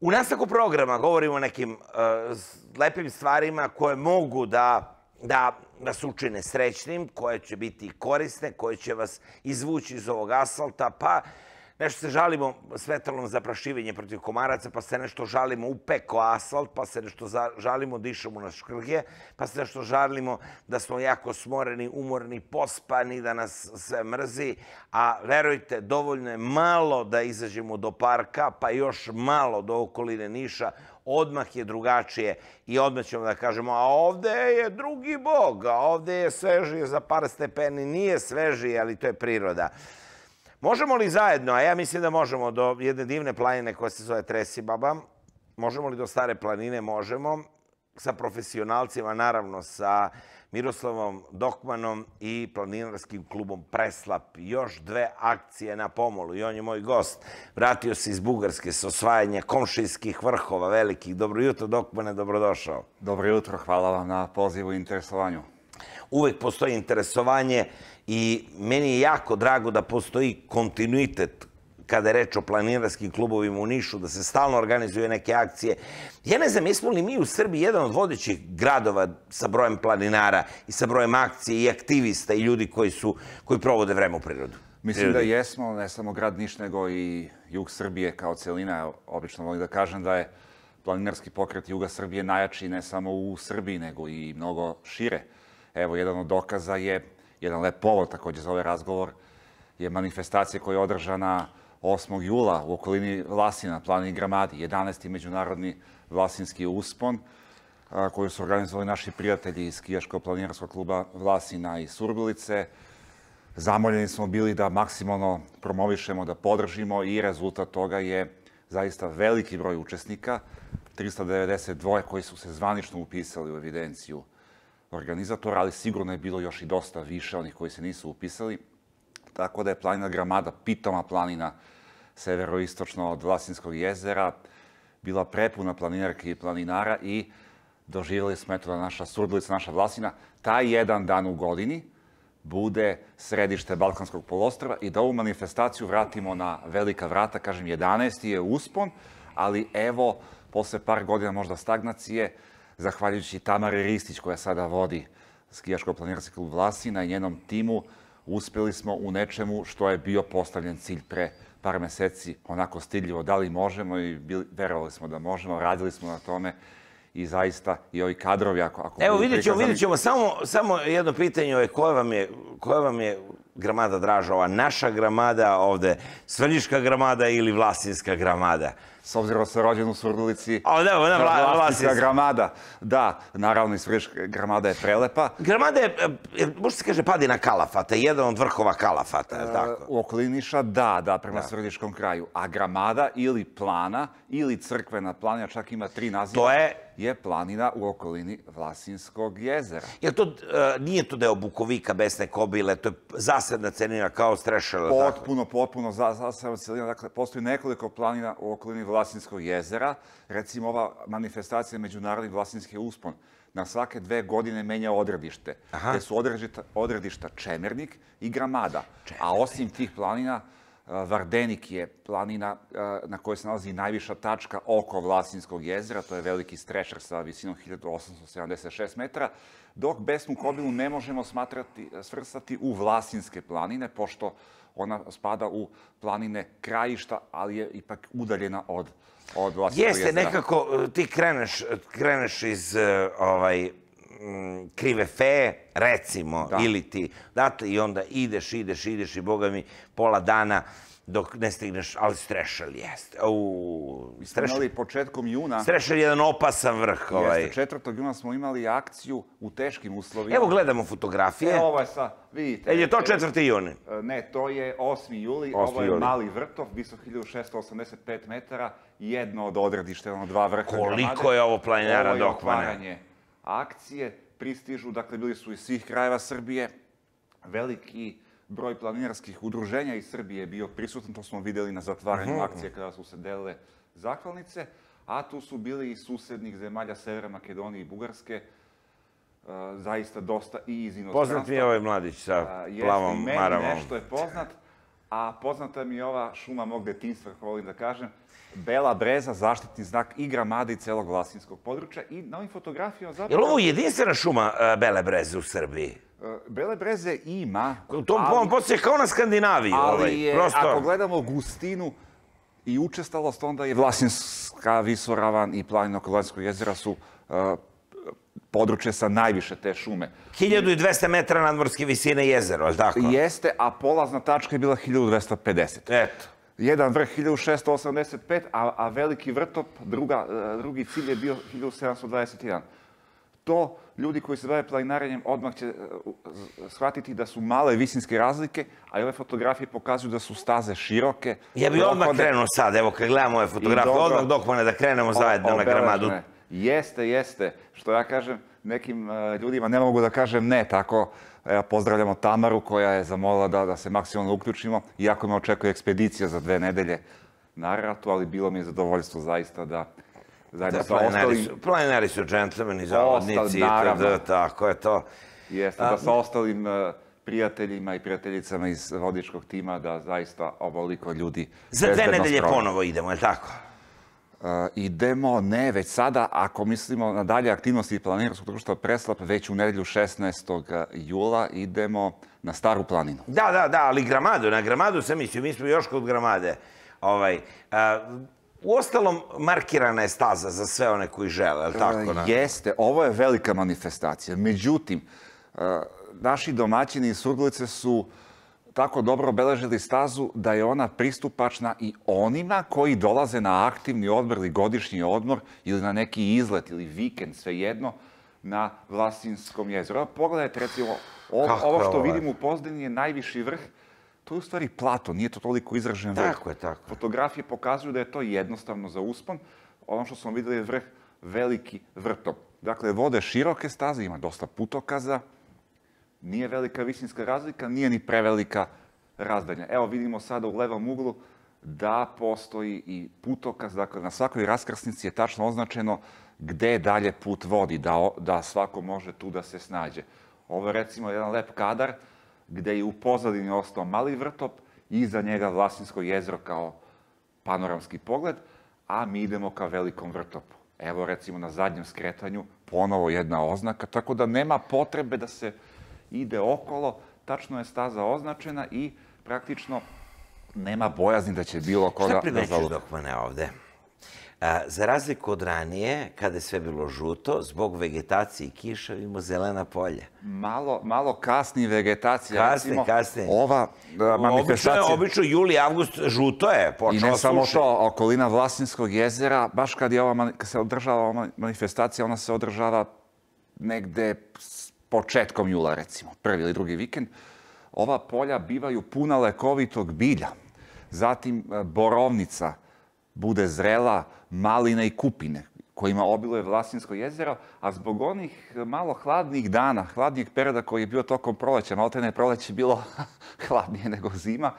U nastavku programa govorimo o nekim uh, lepim stvarima koje mogu da, da vas učine srećnim, koje će biti korisne, koje će vas izvući iz ovog asfalta, pa uh, Nešto se žalimo svetalom za prašivenje protiv komaraca, pa se nešto žalimo u peko asfalt, pa se nešto žalimo da išemo na škrge, pa se nešto žalimo da smo jako smoreni, umorni, pospani, da nas sve mrzi. A verujte, dovoljno je malo da izađemo do parka, pa još malo do okoline Niša, odmah je drugačije i odmah ćemo da kažemo a ovde je drugi bog, a ovde je svežije za par stepeni, nije svežije, ali to je priroda. Možemo li zajedno, a ja mislim da možemo, do jedne divne planine koja se zove Tresibaba, možemo li do stare planine? Možemo. Sa profesionalcima, naravno, sa Miroslavom Dokmanom i planinarskim klubom Preslap. Još dve akcije na pomolu i on je moj gost. Vratio se iz Bugarske sa osvajanja komšijskih vrhova velikih. Dobro jutro, Dokmane, dobrodošao. Dobro jutro, hvala vam na pozivu i interesovanju uvek postoji interesovanje i meni je jako drago da postoji kontinuitet kada je reč o planinarskim klubovima u Nišu, da se stalno organizuju neke akcije. Ja ne znam, jesmo li mi u Srbiji jedan od vodećih gradova sa brojem planinara i sa brojem akcije i aktivista i ljudi koji, su, koji provode vreme u prirodu? Mislim Prirodi. da jesmo, ne samo grad Niš, nego i jug Srbije kao celina. Obično volim da kažem da je planinarski pokret juga Srbije najjači ne samo u Srbiji, nego i mnogo šire. Evo, jedan od dokaza je, jedan lep povod takođe za ovaj razgovor, je manifestacija koja je održana 8. jula u okolini Vlasina, planini Gramadi, 11. međunarodni Vlasinski uspon, koju su organizovali naši prijatelji iz Kijaškog planinarskog kluba Vlasina i Surbilice. Zamoljeni smo bili da maksimalno promovišemo, da podržimo i rezultat toga je zaista veliki broj učesnika, 392 koji su se zvanično upisali u evidenciju organizatora, ali sigurno je bilo još i dosta više onih koji se nisu upisali. Tako da je planina Gramada, pitoma planina severoistočno od Vlasinskog jezera, bila prepuna planinarki i planinara i doživjeli smo eto da naša Surdulica, naša Vlasina, taj jedan dan u godini bude središte Balkanskog polostrava i da ovu manifestaciju vratimo na velika vrata, kažem 11. je uspon, ali evo, posle par godina možda stagnacije, zahvaljujući Tamari Ristić koja sada vodi skijaško-planinarski klub Vlasina i njenom timu, uspeli smo u nečemu što je bio postavljen cilj pre par meseci, onako stidljivo, da li možemo i bili, verovali smo da možemo, radili smo na tome i zaista i ovi kadrovi ako... ako Evo vidjet ćemo, vidjet ćemo, samo, samo jedno pitanje ove, ovaj, koja vam je, koja vam je gramada draža, ova naša gramada ovde, svrljiška gramada ili vlasinska gramada? s obzirom da se rođen u Surdulici. A da, ona da, da, vla, vlasnica. Gramada. Da, naravno, i Friš, Gramada je prelepa. Gramada je, e, e, može se kaže, padina Kalafata, jedan od vrhova Kalafata, je e, tako? U okliniša, da, da, prema da. kraju. A Gramada ili plana, ili crkvena planina, čak ima tri naziva. To je je planina u okolini Vlasinskog jezera. Jer to nije to deo Bukovika, Besne Kobile, to je zasebna celina kao Strešela. Potpuno, potpuno zasebna celina. Dakle, postoji nekoliko planina u okolini Vlasinskog Vlasinskog jezera. Recimo, ova manifestacija Međunarodni Vlasinski uspon na svake dve godine menja odredište. Aha. Te su odredišta, odredišta Čemernik i Gramada. Čemernik. A osim tih planina, Eh, Vardenik je planina eh, na kojoj se nalazi najviša tačka oko Vlasinskog jezera, to je veliki strešar sa visinom 1876 metara, dok Besnu Kobilu ne možemo smatrati, eh, svrstati u Vlasinske planine, pošto ona spada u planine krajišta, ali je ipak udaljena od, od Vlasinskog Jeste, jezera. Jeste, nekako ti kreneš, kreneš iz ovaj, Mm, krive fe, recimo, da. ili ti, dakle, i onda ideš, ideš, ideš i boga mi pola dana dok ne stigneš, ali strešal jeste. U, Mi smo imali početkom juna... Strešal je jedan opasan vrh. Ovaj. Jeste, 4. juna smo imali akciju u teškim uslovima. Evo gledamo fotografije. Evo ovo ovaj je sa, vidite. E, je to 4. juni? E, ne, to je 8. juli. 8. Ovo je juli. mali vrtov, visok 1685 metara, jedno od odredišta, jedno dva vrha. Koliko je ovo planinara dokvane? Ovo je otvaranje akcije pristižu, dakle, ljudi su iz svih krajeva Srbije, veliki broj planinarskih udruženja iz Srbije je bio prisutan, to smo videli na zatvaranju mm -hmm. akcije kada su se delile zahvalnice, a tu su bili i susednih zemalja Severa Makedonije i Bugarske, Uh, zaista dosta i iz inostranstva. Poznat mi je ovaj mladić sa uh, plavom maramom. Meni nešto je poznat a poznata mi je ova šuma mog detinstva, kako volim da kažem, Bela breza, zaštitni znak i gramada i celog Vlasinskog područja i na ovim fotografijama zapravo... Je li ovo jedinstvena šuma e, Bele breze u Srbiji? E, Bele breze ima. To ali, poslije kao na Skandinaviji. Ali ovaj, je, prosto... ako gledamo gustinu i učestalost, onda je Vlasinska visoravan i planina oko Vlasinskog jezera su e, područje sa najviše te šume. 1200 metara nadmorske visine jezero, ali tako? Jeste, a polazna tačka je bila 1250. Eto. Jedan vrh 1685, a, a veliki vrtop, druga, e, drugi cilj je bio 1721. To ljudi koji se bave planinarenjem odmah će e, shvatiti da su male visinske razlike, a i ove fotografije pokazuju da su staze široke. Ja bih odmah krenuo sad, evo kad gledamo ove fotografije, odmah mene pa da krenemo zajedno na gramadu. Jeste, jeste. Što ja kažem nekim e, ljudima, ne mogu da kažem ne, tako e, ja pozdravljamo Tamaru koja je zamolila da, da se maksimalno uključimo, iako me očekuje ekspedicija za dve nedelje na ratu, ali bilo mi je zadovoljstvo zaista da zajedno da, sa ostalim... Su, planinari su džentlmeni, zavodnici, itd. Tako je to. Jeste, da sa ostalim e, prijateljima i prijateljicama iz vodičkog tima da zaista ovoliko ljudi... Za dve nedelje ponovo idemo, je li tako? idemo, ne već sada, ako mislimo na dalje aktivnosti planinarskog društva Preslap, već u nedelju 16. E, jula idemo na Staru planinu. Da, da, da, ali Gramadu, na Gramadu sam mislio, mi smo još kod Gramade. Ovaj, a, e, u ostalom, markirana je staza za sve one koji žele, je li tako? Na? E, jeste, ovo je velika manifestacija. Međutim, a, naši domaćini i Surgulice su A, tako dobro obeležili stazu da je ona pristupačna i onima koji dolaze na aktivni odmor ili godišnji odmor ili na neki izlet ili vikend, svejedno, na Vlasinskom jezeru. Pogledajte, recimo, ovo, ovo što ovaj? vidim u pozdini je najviši vrh. To je u stvari plato, nije to toliko izražen vrh. Tako je, tako je. Fotografije pokazuju da je to jednostavno za uspon. Ono što smo videli je vrh veliki vrtop. Dakle, vode široke staze, ima dosta putokaza, Nije velika visinska razlika, nije ni prevelika razdalja. Evo vidimo sada u levom uglu da postoji i putokaz, dakle na svakoj raskrsnici je tačno označeno gde dalje put vodi, da, da svako može tu da se snađe. Ovo je recimo jedan lep kadar gde je u pozadini ostao mali vrtop i iza njega Vlasinsko jezero kao panoramski pogled, a mi idemo ka velikom vrtopu. Evo recimo na zadnjem skretanju ponovo jedna oznaka, tako da nema potrebe da se ide okolo, tačno je staza označena i praktično nema bojazni da će bilo koga... Šta primećuješ, da dok mene ovde? A, za razliku od ranije, kada je sve bilo žuto, zbog vegetacije i kiša imamo zelena polja. Malo, malo kasni vegetacija. Kasni, recimo, kasni. Ova da, manifestacija... Obično, obično juli, avgust, žuto je I ne samo to, okolina Vlasinskog jezera, baš kad, je ova, kad se održava ova manifestacija, ona se održava negde početkom jula, recimo, prvi ili drugi vikend, ova polja bivaju puna lekovitog bilja. Zatim e, borovnica bude zrela, malina i kupine, kojima obiluje Vlasinsko jezero, a zbog onih malo hladnih dana, hladnijeg perioda koji je bio tokom proleća, malo te ne proleće bilo hladnije nego zima,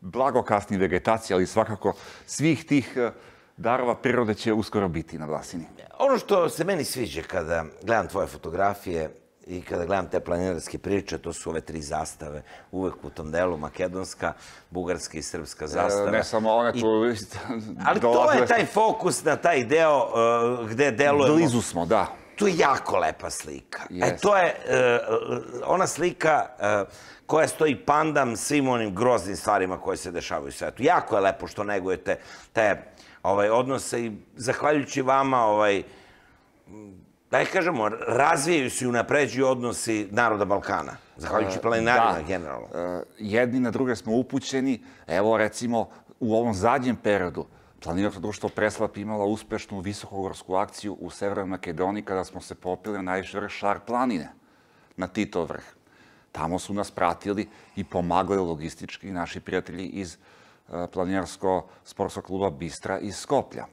blago kasni vegetacija, ali svakako svih tih e, darova prirode će uskoro biti na Vlasini. Ono što se meni sviđa kada gledam tvoje fotografije i kada gledam te planinarske priče, to su ove tri zastave, uvek u tom delu, makedonska, bugarska i srpska e, zastava. ne samo one tu... I... Ali to je taj fokus na taj deo uh, gde delujemo. Blizu smo, da. To je jako lepa slika. Yes. E, to je uh, ona slika uh, koja stoji pandam svim onim groznim stvarima koje se dešavaju u svetu. Jako je lepo što negujete te ovaj, odnose i zahvaljujući vama ovaj, daj kažemo, razvijaju se i unapređuju odnosi naroda Balkana, zahvaljujući e, planinarima da. generalno. E, jedni na druge smo upućeni. Evo, recimo, u ovom zadnjem periodu Planinarsko društvo Preslap imala uspešnu visokogorsku akciju u Severnoj Makedoniji kada smo se popili na najviše vrh Šar planine, na Tito vrh. Tamo su nas pratili i pomagali logistički naši prijatelji iz e, planinarsko sportskog kluba Bistra iz Skoplja.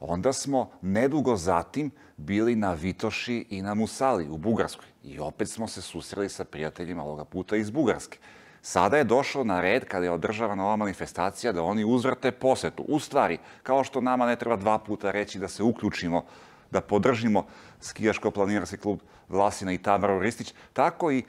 Onda smo nedugo zatim bili na Vitoši i na Musali u Bugarskoj. I opet smo se susreli sa prijateljima ovoga puta iz Bugarske. Sada je došlo na red, kada je održavana ova manifestacija, da oni uzvrte posetu. U stvari, kao što nama ne treba dva puta reći da se uključimo, da podržimo skijaško-planinarski klub Vlasina i Tamara Ristić, tako i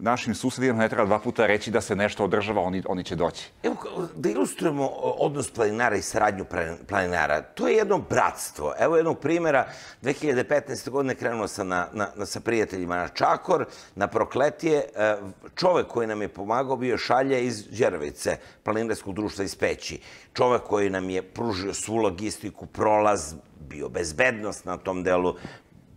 našim susedima ne treba dva puta reći da se nešto održava, oni, oni će doći. Evo, da ilustrujemo odnos planinara i saradnju planinara. To je jedno bratstvo. Evo jednog primjera. 2015. godine krenuo sam na, na, na, sa prijateljima na Čakor, na Prokletije. E, čovek koji nam je pomagao bio Šalje iz Đerovice, planinarskog društva iz Peći. Čovek koji nam je pružio svu logistiku, prolaz, bio bezbednost na tom delu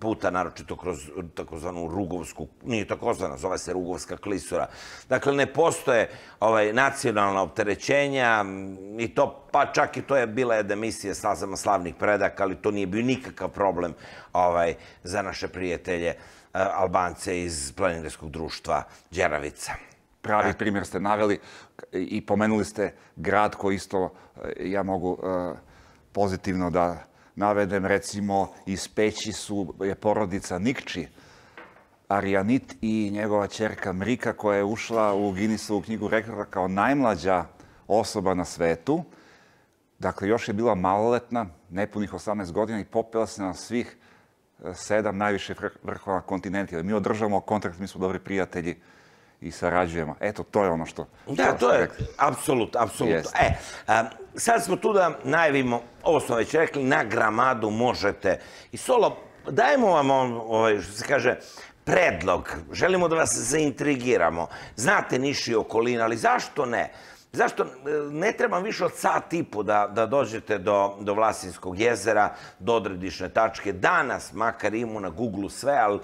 puta, naročito kroz takozvanu Rugovsku, nije takozvana, zove se Rugovska klisura. Dakle, ne postoje ovaj, nacionalna opterećenja mm, i to, pa čak i to je bila jedna emisija Slazama slavnih predaka, ali to nije bio nikakav problem ovaj, za naše prijatelje eh, Albance iz planinarskog društva Đeravica. Pravi primjer ste naveli i pomenuli ste grad koji isto eh, ja mogu eh, pozitivno da navedem recimo iz Peći su, je porodica Nikči, Arijanit i njegova čerka Mrika koja je ušla u Guinnessovu knjigu rekorda kao najmlađa osoba na svetu. Dakle, još je bila maloletna, nepunih 18 godina i popela se na svih eh, sedam najviše vrhova kontinenta. Mi održavamo kontakt, mi smo dobri prijatelji i sarađujemo. Eto, to je ono što... Da, to, je, apsolutno, apsolutno. E, a, sad smo tu da najavimo, ovo smo već rekli, na gramadu možete. I solo, dajemo vam, ovaj, što se kaže, predlog. Želimo da vas zaintrigiramo. Znate niši okolina, ali zašto ne? Zašto ne trebam više od sat i po da, da dođete do, do Vlasinskog jezera, do odredišne tačke. Danas makar imu na Google sve, ali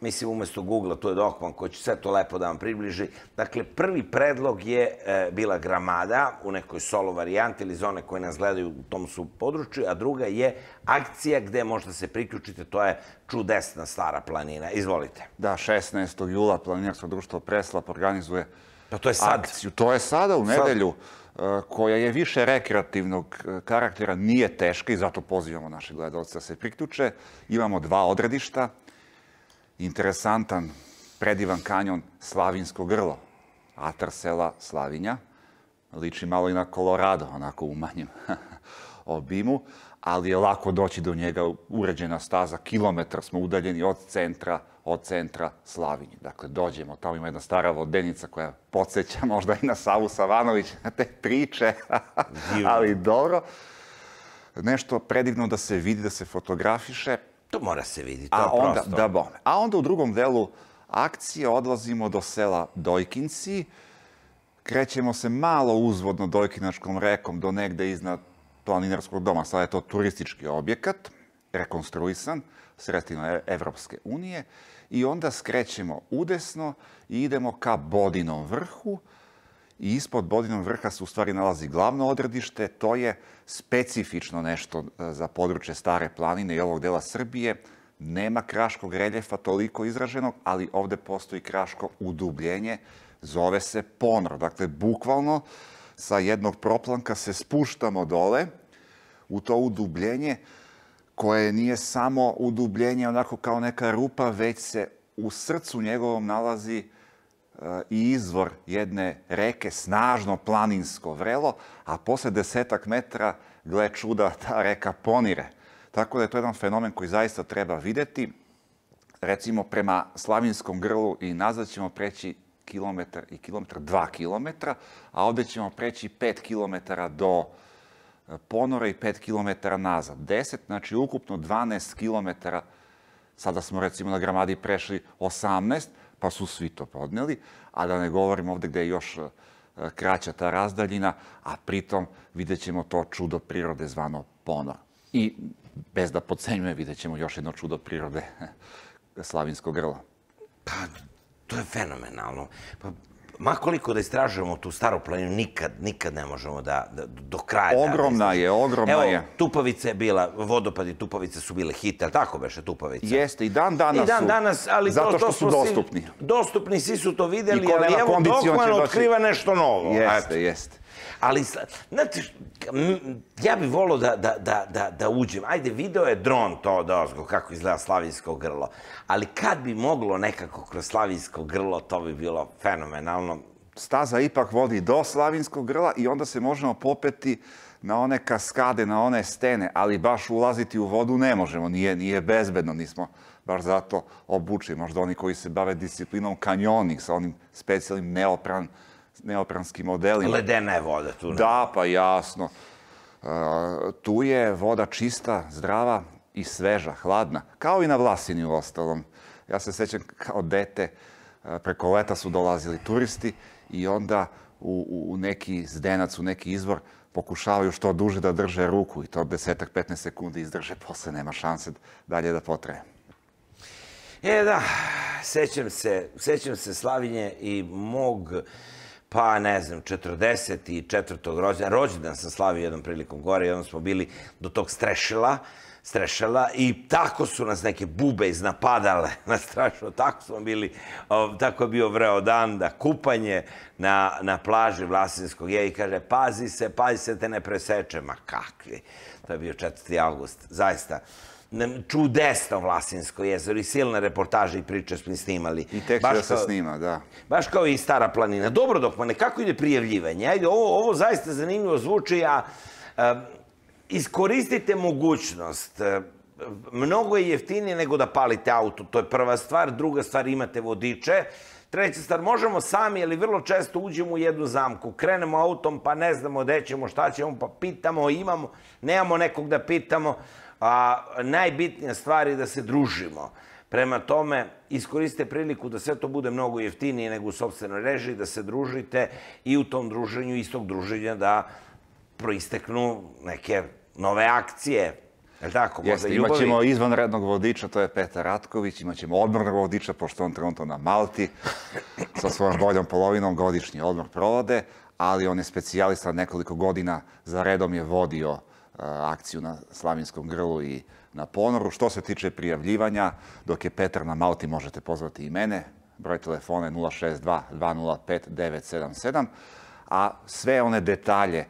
mislim, umesto Google-a, tu je Dokman koji će sve to lepo da vam približi. Dakle, prvi predlog je e, bila Gramada u nekoj solo varijanti ili zone koje nas gledaju u tom su području, a druga je akcija gde možda se priključite, to je čudesna stara planina. Izvolite. Da, 16. jula planinarsko društvo Preslap organizuje Pa to je sad. Akciju. To je sada u nedelju e, koja je više rekreativnog e, karaktera, nije teška i zato pozivamo naše gledalce da se priključe. Imamo dva odredišta, interesantan, predivan kanjon Slavinsko grlo, atar sela Slavinja. Liči malo i na Kolorado, onako u manjem obimu, ali je lako doći do njega uređena staza. Kilometar smo udaljeni od centra, od centra Slavinje. Dakle, dođemo, tamo ima jedna stara vodenica koja podsjeća možda i na Savu Savanović, na te priče, ali dobro. Nešto predivno da se vidi, da se fotografiše. To mora se vidi, to a onda, prosto. Da, bome. A onda u drugom delu akcije odlazimo do sela Dojkinci. Krećemo se malo uzvodno Dojkinačkom rekom do negde iznad planinarskog doma. Sada je to turistički objekat, rekonstruisan sredstvima Evropske unije. I onda skrećemo udesno i idemo ka Bodinom vrhu i ispod Bodinog vrha se u stvari nalazi glavno odredište. To je specifično nešto e, za područje Stare planine i ovog dela Srbije. Nema kraškog reljefa toliko izraženog, ali ovde postoji kraško udubljenje. Zove se ponor. Dakle, bukvalno sa jednog proplanka se spuštamo dole u to udubljenje koje nije samo udubljenje onako kao neka rupa, već se u srcu njegovom nalazi E, i izvor jedne reke, snažno planinsko vrelo, a posle desetak metra, gle čuda, ta reka ponire. Tako da je to jedan fenomen koji zaista treba videti. Recimo, prema Slavinskom grlu i nazad ćemo preći kilometar i kilometar, dva kilometra, a ovde ćemo preći pet kilometara do e, ponora i pet kilometara nazad. Deset, znači ukupno 12 kilometara. Sada smo recimo na Gramadi prešli 18, pa su svi to podneli, a da ne govorim ovde gde je još e, kraća ta razdaljina, a pritom vidjet ćemo to čudo prirode zvano Ponor. I bez da podcenjuje, vidjet ćemo još jedno čudo prirode Slavinskog grla. Pa, to je fenomenalno. Pa, makoliko da istražujemo tu staru planinu, nikad, nikad ne možemo da, da do kraja... Da ogromna da, je, ogromna Evo, je. Evo, Tupavica je bila, vodopadi Tupavice su bile hit, ali tako beše Tupavica? Jeste, i dan danas su. I dan su, danas, ali zato što to, su dostupni. Svi, dostupni, svi su to videli, ali evo, Dokman otkriva nešto novo. Jeste, jeste. Ali, znate, ja bih volao da, da, da, da, da uđem. Ajde, video je dron to od ozgo, kako izgleda Slavinsko grlo. Ali kad bi moglo nekako kroz Slavinsko grlo, to bi bilo fenomenalno. Staza ipak vodi do Slavinskog grla i onda se možemo popeti na one kaskade, na one stene, ali baš ulaziti u vodu ne možemo, nije, nije bezbedno, nismo baš zato obučeni. Možda oni koji se bave disciplinom kanjoni sa onim specijalnim neopran neopranski modelima. Ledena je voda tu. Ne? Da, pa jasno. Uh, tu je voda čista, zdrava i sveža, hladna. Kao i na Vlasini u ostalom. Ja se sećam kao dete, e, preko leta su dolazili turisti i onda u, u neki zdenac, u neki izvor, pokušavaju što duže da drže ruku i to desetak, 15 sekundi izdrže, posle nema šanse dalje da potraje. E da, sećam se, sećam se Slavinje i mog pa ne znam, 44. rođendan, rođendan sam slavio jednom prilikom gore i onda smo bili do tog strešila, strešala i tako su nas neke bube iznapadale na strašno, tako smo bili, tako je bio vreo dan da kupanje na, na plaži Vlasinskog je i kaže pazi se, pazi se te ne preseče, ma kakvi, to je bio 4. august, zaista čudesno Vlasinsko jezero i silne reportaže i priče smo snimali. I tek što da se snima, da. Baš kao i Stara planina. Dobro, Dokmane, kako ide prijavljivanje? Ajde, ovo, ovo zaista zanimljivo zvuči, a, a iskoristite mogućnost mnogo je jeftinije nego da palite auto, to je prva stvar. Druga stvar, imate vodiče. Treća stvar, možemo sami, ali vrlo često uđemo u jednu zamku. Krenemo autom, pa ne znamo gde ćemo, šta ćemo, pa pitamo, imamo, nemamo nekog da pitamo a najbitnija stvar je da se družimo. Prema tome, iskoriste priliku da sve to bude mnogo jeftinije nego u sobstvenoj režiji, da se družite i u tom druženju, istog druženja da proisteknu neke nove akcije, Je tako? Jeste, ljubavi... ćemo izvanrednog vodiča, to je Petar Ratković, imaćemo odmornog vodiča, pošto on trenutno na Malti, sa svojom boljom polovinom godišnji odmor provode, ali on je specijalista nekoliko godina za redom je vodio Eh, akciju na Slavinskom grlu i na ponoru. Što se tiče prijavljivanja, dok je Petar na Malti možete pozvati i mene. Broj telefona je 062 205 977. A sve one detalje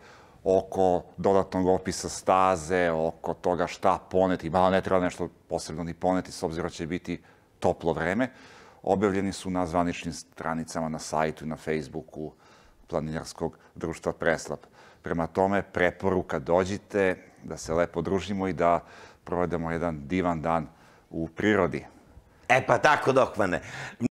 oko dodatnog opisa staze, oko toga šta poneti, malo ne treba nešto posebno ni poneti, s obzirom da će biti toplo vreme, objavljeni su na zvaničnim stranicama, na sajtu i na Facebooku planinarskog društva Preslab. Prema tome, preporuka dođite, da se lepo družimo i da provedemo jedan divan dan u prirodi. E pa tako, dokvane.